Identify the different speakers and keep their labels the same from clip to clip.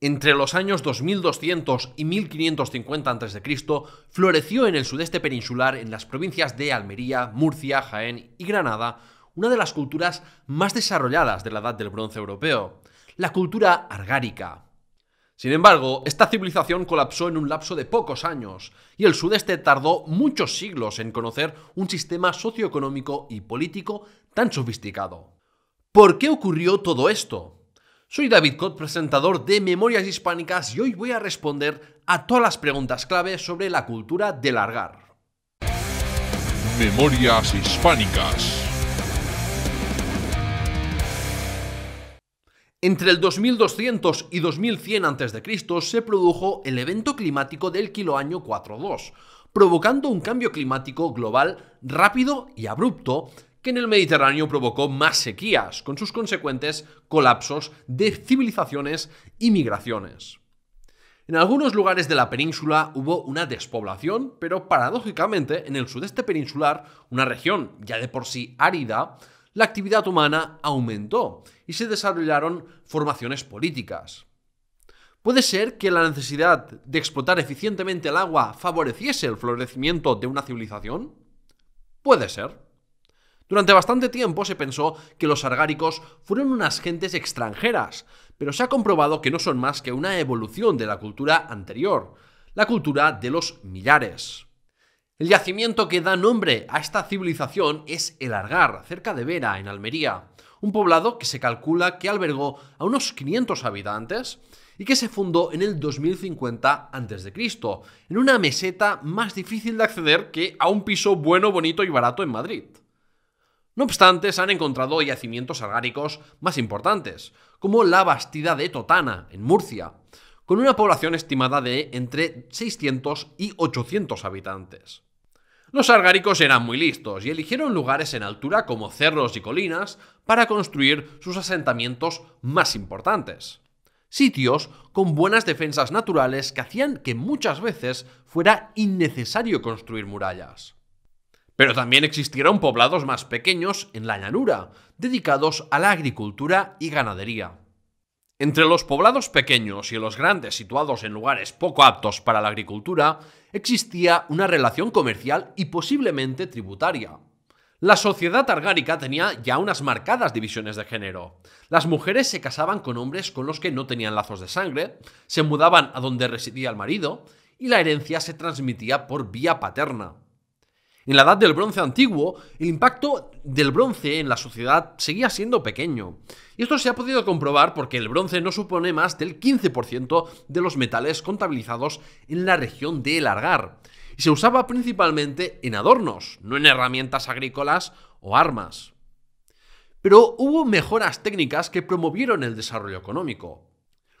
Speaker 1: Entre los años 2200 y 1550 a.C., floreció en el sudeste peninsular, en las provincias de Almería, Murcia, Jaén y Granada, una de las culturas más desarrolladas de la Edad del Bronce europeo, la cultura argárica. Sin embargo, esta civilización colapsó en un lapso de pocos años, y el sudeste tardó muchos siglos en conocer un sistema socioeconómico y político tan sofisticado. ¿Por qué ocurrió todo esto? Soy David Cot, presentador de Memorias Hispánicas y hoy voy a responder a todas las preguntas clave sobre la cultura de largar. Memorias Hispánicas. Entre el 2200 y 2100 a.C. se produjo el evento climático del kiloaño 42, provocando un cambio climático global rápido y abrupto que en el Mediterráneo provocó más sequías, con sus consecuentes colapsos de civilizaciones y migraciones. En algunos lugares de la península hubo una despoblación, pero paradójicamente en el sudeste peninsular, una región ya de por sí árida, la actividad humana aumentó y se desarrollaron formaciones políticas. Puede ser que la necesidad de explotar eficientemente el agua favoreciese el florecimiento de una civilización? Puede ser. Durante bastante tiempo se pensó que los argáricos fueron unas gentes extranjeras, pero se ha comprobado que no son más que una evolución de la cultura anterior, la cultura de los millares. El yacimiento que da nombre a esta civilización es El Argar, cerca de Vera, en Almería, un poblado que se calcula que albergó a unos 500 habitantes y que se fundó en el 2050 a.C., en una meseta más difícil de acceder que a un piso bueno, bonito y barato en Madrid. No obstante, se han encontrado yacimientos argáricos más importantes, como la Bastida de Totana, en Murcia, con una población estimada de entre 600 y 800 habitantes. Los argáricos eran muy listos y eligieron lugares en altura como cerros y colinas para construir sus asentamientos más importantes. Sitios con buenas defensas naturales que hacían que muchas veces fuera innecesario construir murallas. Pero también existieron poblados más pequeños en la llanura, dedicados a la agricultura y ganadería. Entre los poblados pequeños y los grandes situados en lugares poco aptos para la agricultura, existía una relación comercial y posiblemente tributaria. La sociedad argárica tenía ya unas marcadas divisiones de género. Las mujeres se casaban con hombres con los que no tenían lazos de sangre, se mudaban a donde residía el marido y la herencia se transmitía por vía paterna. En la edad del bronce antiguo, el impacto del bronce en la sociedad seguía siendo pequeño. Y esto se ha podido comprobar porque el bronce no supone más del 15% de los metales contabilizados en la región de Largar. Y se usaba principalmente en adornos, no en herramientas agrícolas o armas. Pero hubo mejoras técnicas que promovieron el desarrollo económico.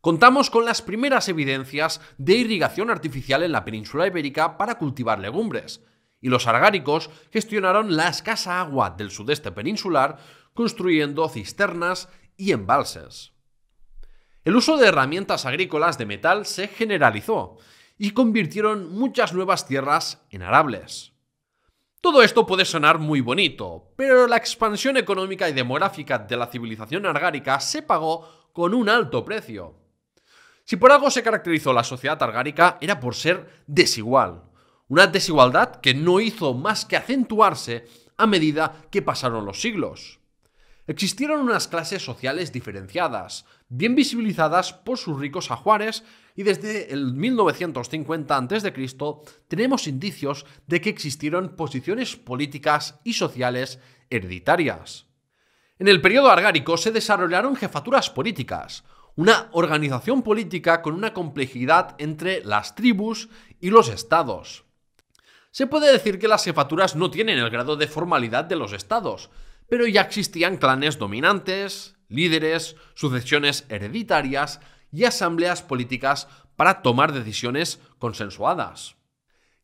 Speaker 1: Contamos con las primeras evidencias de irrigación artificial en la península ibérica para cultivar legumbres, y los argáricos gestionaron la escasa agua del sudeste peninsular construyendo cisternas y embalses. El uso de herramientas agrícolas de metal se generalizó y convirtieron muchas nuevas tierras en arables. Todo esto puede sonar muy bonito, pero la expansión económica y demográfica de la civilización argárica se pagó con un alto precio. Si por algo se caracterizó la sociedad argárica era por ser desigual. Una desigualdad que no hizo más que acentuarse a medida que pasaron los siglos. Existieron unas clases sociales diferenciadas, bien visibilizadas por sus ricos ajuares, y desde el 1950 a.C. tenemos indicios de que existieron posiciones políticas y sociales hereditarias. En el periodo argárico se desarrollaron jefaturas políticas, una organización política con una complejidad entre las tribus y los estados. Se puede decir que las jefaturas no tienen el grado de formalidad de los estados, pero ya existían clanes dominantes, líderes, sucesiones hereditarias y asambleas políticas para tomar decisiones consensuadas.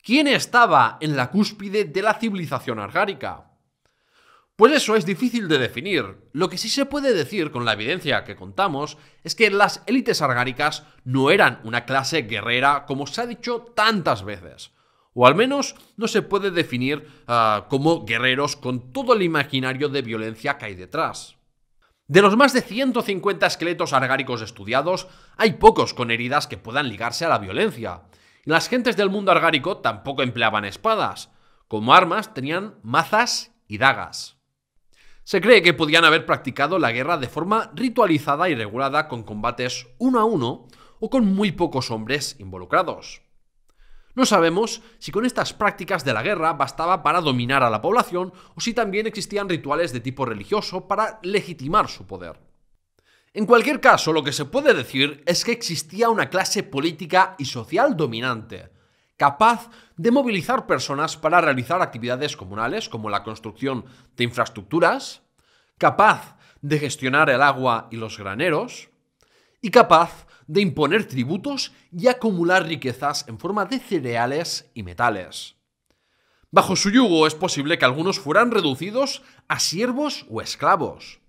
Speaker 1: ¿Quién estaba en la cúspide de la civilización argárica? Pues eso es difícil de definir. Lo que sí se puede decir con la evidencia que contamos es que las élites argáricas no eran una clase guerrera como se ha dicho tantas veces o al menos no se puede definir ah, como guerreros con todo el imaginario de violencia que hay detrás. De los más de 150 esqueletos argáricos estudiados, hay pocos con heridas que puedan ligarse a la violencia. las gentes del mundo argárico tampoco empleaban espadas. Como armas tenían mazas y dagas. Se cree que podían haber practicado la guerra de forma ritualizada y regulada con combates uno a uno o con muy pocos hombres involucrados. No sabemos si con estas prácticas de la guerra bastaba para dominar a la población o si también existían rituales de tipo religioso para legitimar su poder. En cualquier caso, lo que se puede decir es que existía una clase política y social dominante, capaz de movilizar personas para realizar actividades comunales como la construcción de infraestructuras, capaz de gestionar el agua y los graneros, y capaz de imponer tributos y acumular riquezas en forma de cereales y metales. Bajo su yugo es posible que algunos fueran reducidos a siervos o esclavos.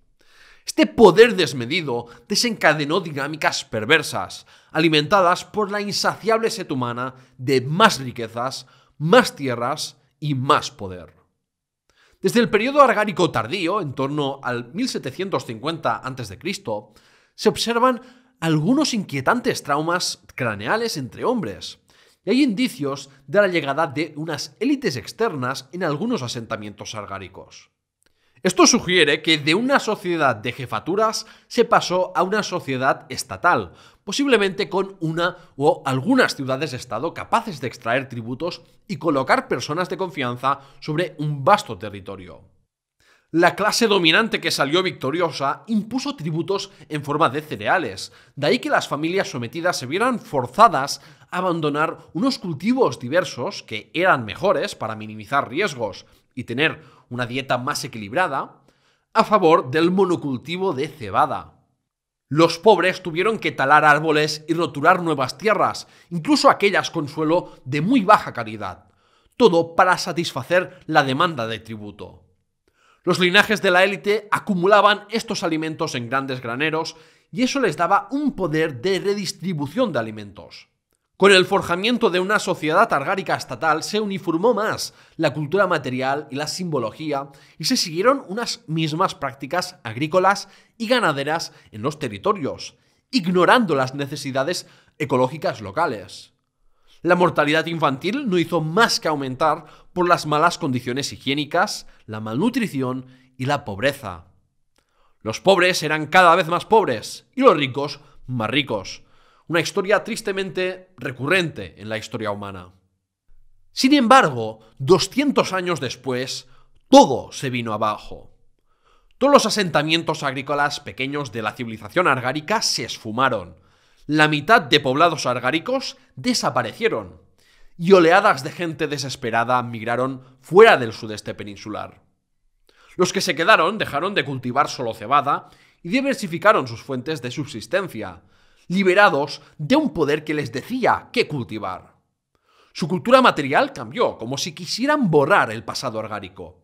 Speaker 1: Este poder desmedido desencadenó dinámicas perversas, alimentadas por la insaciable sed humana de más riquezas, más tierras y más poder. Desde el periodo argárico tardío, en torno al 1750 a.C., se observan algunos inquietantes traumas craneales entre hombres. Y hay indicios de la llegada de unas élites externas en algunos asentamientos sargáricos. Esto sugiere que de una sociedad de jefaturas se pasó a una sociedad estatal, posiblemente con una o algunas ciudades-estado de capaces de extraer tributos y colocar personas de confianza sobre un vasto territorio. La clase dominante que salió victoriosa impuso tributos en forma de cereales, de ahí que las familias sometidas se vieran forzadas a abandonar unos cultivos diversos que eran mejores para minimizar riesgos y tener una dieta más equilibrada, a favor del monocultivo de cebada. Los pobres tuvieron que talar árboles y roturar nuevas tierras, incluso aquellas con suelo de muy baja calidad, todo para satisfacer la demanda de tributo. Los linajes de la élite acumulaban estos alimentos en grandes graneros y eso les daba un poder de redistribución de alimentos. Con el forjamiento de una sociedad argárica estatal se uniformó más la cultura material y la simbología y se siguieron unas mismas prácticas agrícolas y ganaderas en los territorios, ignorando las necesidades ecológicas locales. La mortalidad infantil no hizo más que aumentar por las malas condiciones higiénicas, la malnutrición y la pobreza. Los pobres eran cada vez más pobres y los ricos más ricos. Una historia tristemente recurrente en la historia humana. Sin embargo, 200 años después, todo se vino abajo. Todos los asentamientos agrícolas pequeños de la civilización argárica se esfumaron la mitad de poblados argáricos desaparecieron y oleadas de gente desesperada migraron fuera del sudeste peninsular. Los que se quedaron dejaron de cultivar solo cebada y diversificaron sus fuentes de subsistencia, liberados de un poder que les decía qué cultivar. Su cultura material cambió, como si quisieran borrar el pasado argárico.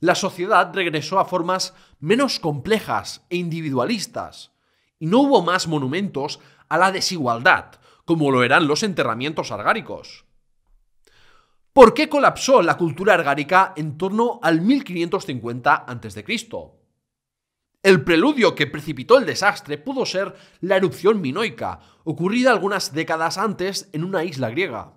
Speaker 1: La sociedad regresó a formas menos complejas e individualistas, y no hubo más monumentos a la desigualdad, como lo eran los enterramientos argáricos. ¿Por qué colapsó la cultura argárica en torno al 1550 a.C.? El preludio que precipitó el desastre pudo ser la erupción minoica, ocurrida algunas décadas antes en una isla griega.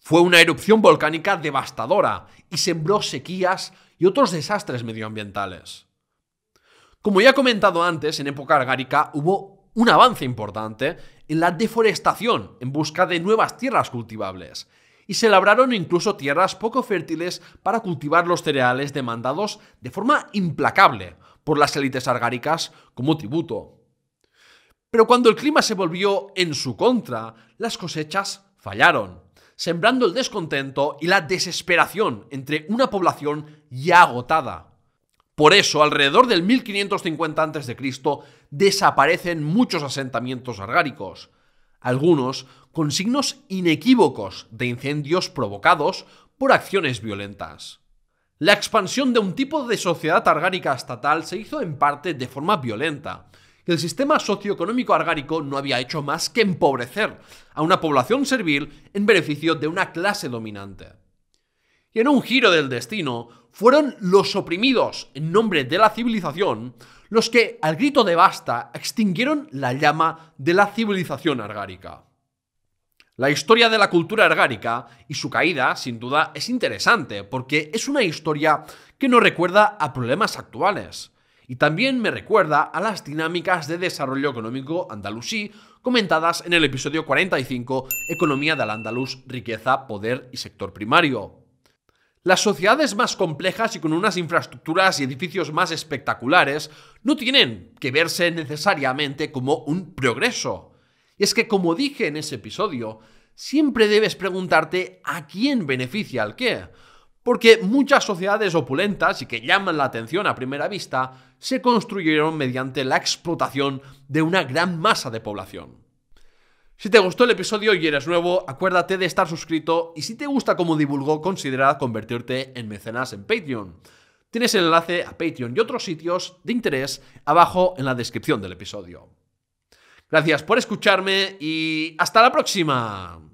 Speaker 1: Fue una erupción volcánica devastadora y sembró sequías y otros desastres medioambientales. Como ya he comentado antes, en época argárica hubo un avance importante en la deforestación en busca de nuevas tierras cultivables. Y se labraron incluso tierras poco fértiles para cultivar los cereales demandados de forma implacable por las élites argáricas como tributo. Pero cuando el clima se volvió en su contra, las cosechas fallaron, sembrando el descontento y la desesperación entre una población ya agotada por eso, alrededor del 1550 a.C., desaparecen muchos asentamientos argáricos, algunos con signos inequívocos de incendios provocados por acciones violentas. La expansión de un tipo de sociedad argárica estatal se hizo en parte de forma violenta. El sistema socioeconómico argárico no había hecho más que empobrecer a una población servil en beneficio de una clase dominante. Y en un giro del destino, fueron los oprimidos en nombre de la civilización los que, al grito de basta, extinguieron la llama de la civilización argárica. La historia de la cultura argárica y su caída, sin duda, es interesante porque es una historia que nos recuerda a problemas actuales. Y también me recuerda a las dinámicas de desarrollo económico andalusí comentadas en el episodio 45, Economía del Andaluz, Riqueza, Poder y Sector Primario. Las sociedades más complejas y con unas infraestructuras y edificios más espectaculares no tienen que verse necesariamente como un progreso. Y es que, como dije en ese episodio, siempre debes preguntarte a quién beneficia al qué. Porque muchas sociedades opulentas y que llaman la atención a primera vista se construyeron mediante la explotación de una gran masa de población. Si te gustó el episodio y eres nuevo, acuérdate de estar suscrito y si te gusta cómo divulgo, considera convertirte en mecenas en Patreon. Tienes el enlace a Patreon y otros sitios de interés abajo en la descripción del episodio. Gracias por escucharme y hasta la próxima.